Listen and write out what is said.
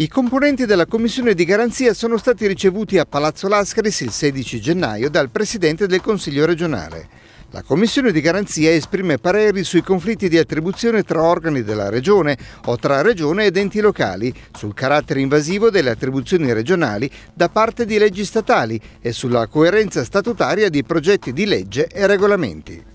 I componenti della commissione di garanzia sono stati ricevuti a Palazzo Lascaris il 16 gennaio dal Presidente del Consiglio regionale. La Commissione di garanzia esprime pareri sui conflitti di attribuzione tra organi della Regione o tra Regione ed enti locali, sul carattere invasivo delle attribuzioni regionali da parte di leggi statali e sulla coerenza statutaria di progetti di legge e regolamenti.